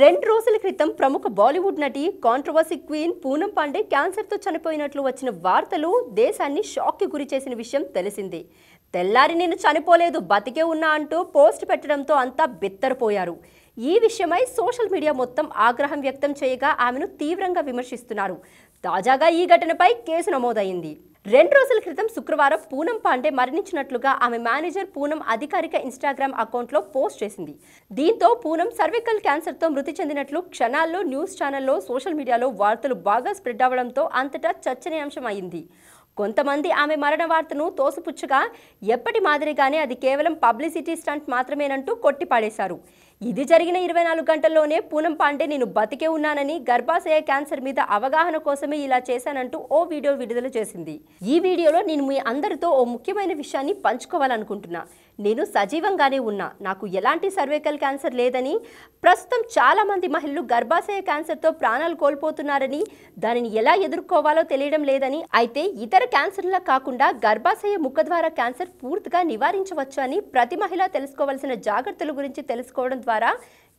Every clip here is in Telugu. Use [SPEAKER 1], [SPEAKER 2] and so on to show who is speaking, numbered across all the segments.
[SPEAKER 1] రెండు రోజుల క్రితం ప్రముఖ బాలీవుడ్ నటి కాంట్రవర్సీ క్వీన్ పూనం పాండే క్యాన్సర్తో చనిపోయినట్లు వచ్చిన వార్తలు దేశాన్ని షాక్కి గురి చేసిన విషయం తెలిసింది తెల్లారి నేను చనిపోలేదు బతికే ఉన్నా అంటూ పోస్ట్ పెట్టడంతో అంతా బిత్తరపోయారు ఈ విషయమై సోషల్ మీడియా మొత్తం ఆగ్రహం వ్యక్తం చేయగా ఆమెను తీవ్రంగా విమర్శిస్తున్నారు తాజాగా ఈ ఘటనపై కేసు నమోదైంది రెండు రోజుల క్రితం శుక్రవారం పూనం పాండే మరణించినట్లుగా ఆమె మేనేజర్ పూనం అధికారిక ఇన్స్టాగ్రామ్ అకౌంట్లో పోస్ట్ చేసింది దీంతో పూనం సర్వికల్ క్యాన్సర్తో మృతి చెందినట్లు క్షణాల్లో న్యూస్ ఛానల్లో సోషల్ మీడియాలో వార్తలు బాగా స్ప్రెడ్ అవ్వడంతో అంతటా చర్చనీయాంశం అయింది కొంతమంది ఆమె మరణ వార్తను తోసిపుచ్చగా ఎప్పటి మాదిరిగానే అది కేవలం పబ్లిసిటీ స్టంట్ మాత్రమేనంటూ కొట్టిపాడేశారు ఇది జరిగిన ఇరవై నాలుగు గంటల్లోనే పూనం పాండే నేను బతికే ఉన్నానని గర్భాశయ క్యాన్సర్ మీద అవగాహన కోసమే ఇలా చేశానంటూ ఓ వీడియో విడుదల చేసింది ఈ వీడియోలో నేను మీ అందరితో ఓ ముఖ్యమైన విషయాన్ని పంచుకోవాలనుకుంటున్నా నేను సజీవంగానే ఉన్నా నాకు ఎలాంటి సర్వైకల్ క్యాన్సర్ లేదని ప్రస్తుతం చాలామంది మహిళలు గర్భాశయ క్యాన్సర్తో ప్రాణాలు కోల్పోతున్నారని దానిని ఎలా ఎదుర్కోవాలో తెలియడం లేదని అయితే ఇతర క్యాన్సర్లా కాకుండా గర్భాశయ ముఖ ద్వారా క్యాన్సర్ పూర్తిగా నివారించవచ్చు అని ప్రతి మహిళ తెలుసుకోవాల్సిన జాగ్రత్తల గురించి తెలుసుకోవడం ద్వారా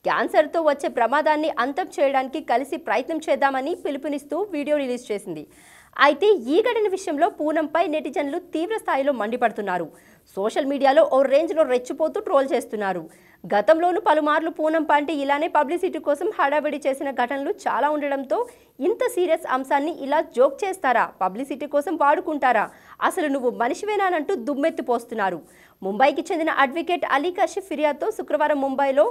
[SPEAKER 1] క్యాన్సర్తో వచ్చే ప్రమాదాన్ని అంతం చేయడానికి కలిసి ప్రయత్నం చేద్దామని పిలుపునిస్తూ వీడియో రిలీజ్ చేసింది అయితే ఈ ఘటన విషయంలో పూనంపై నెటిజన్లు తీవ్ర స్థాయిలో మండిపడుతున్నారు సోషల్ మీడియాలో ఓ రేంజ్లో రెచ్చిపోతూ ట్రోల్ చేస్తున్నారు గతంలోనూ పలుమార్లు పూనం పాంటి ఇలానే పబ్లిసిటీ కోసం హడావిడి చేసిన ఘటనలు చాలా ఉండడంతో ఇంత సీరియస్ అంశాన్ని ఇలా జోక్ చేస్తారా పబ్లిసిటీ కోసం వాడుకుంటారా అసలు నువ్వు మనిషివేనానంటూ దుమ్మెత్తిపోస్తున్నారు ముంబైకి చెందిన అడ్వకేట్ అలీ కషిఫ్ ఫిర్యాదుతో శుక్రవారం ముంబైలో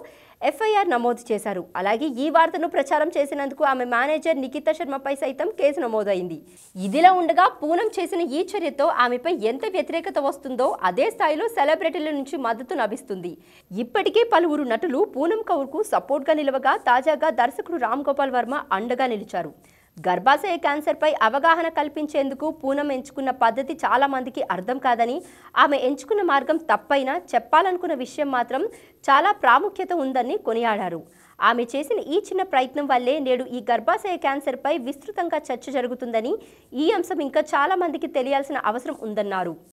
[SPEAKER 1] ఎఫ్ఐఆర్ నమోదు చేశారు అలాగే ఈ వార్తను ప్రచారం చేసినందుకు ఆమె మేనేజర్ నిఖిత శర్మపై సైతం కేసు నమోదైంది ఇదిలా ఉండగా పూనం చేసిన ఈ చర్యతో ఆమెపై ఎంత వ్యతిరేకత వస్తుందో అదే స్థాయిలో సెలబ్రిటీల నుంచి మద్దతు లభిస్తుంది ఇప్పటికే పలువురు నటులు పూనం కౌర్కు సపోర్ట్గా నిలవగా తాజాగా దర్శకుడు రామ్ గోపాల్ వర్మ అండగా నిలిచారు గర్భాశయ క్యాన్సర్పై అవగాహన కల్పించేందుకు పూనం ఎంచుకున్న పద్ధతి చాలా మందికి అర్థం కాదని ఆమె ఎంచుకున్న మార్గం తప్పైనా చెప్పాలనుకున్న విషయం మాత్రం చాలా ప్రాముఖ్యత ఉందని కొనియాడారు ఆమె చేసిన ఈ చిన్న ప్రయత్నం వల్లే నేడు ఈ గర్భాశయ క్యాన్సర్పై విస్తృతంగా చర్చ జరుగుతుందని ఈ అంశం ఇంకా చాలా మందికి తెలియాల్సిన అవసరం ఉందన్నారు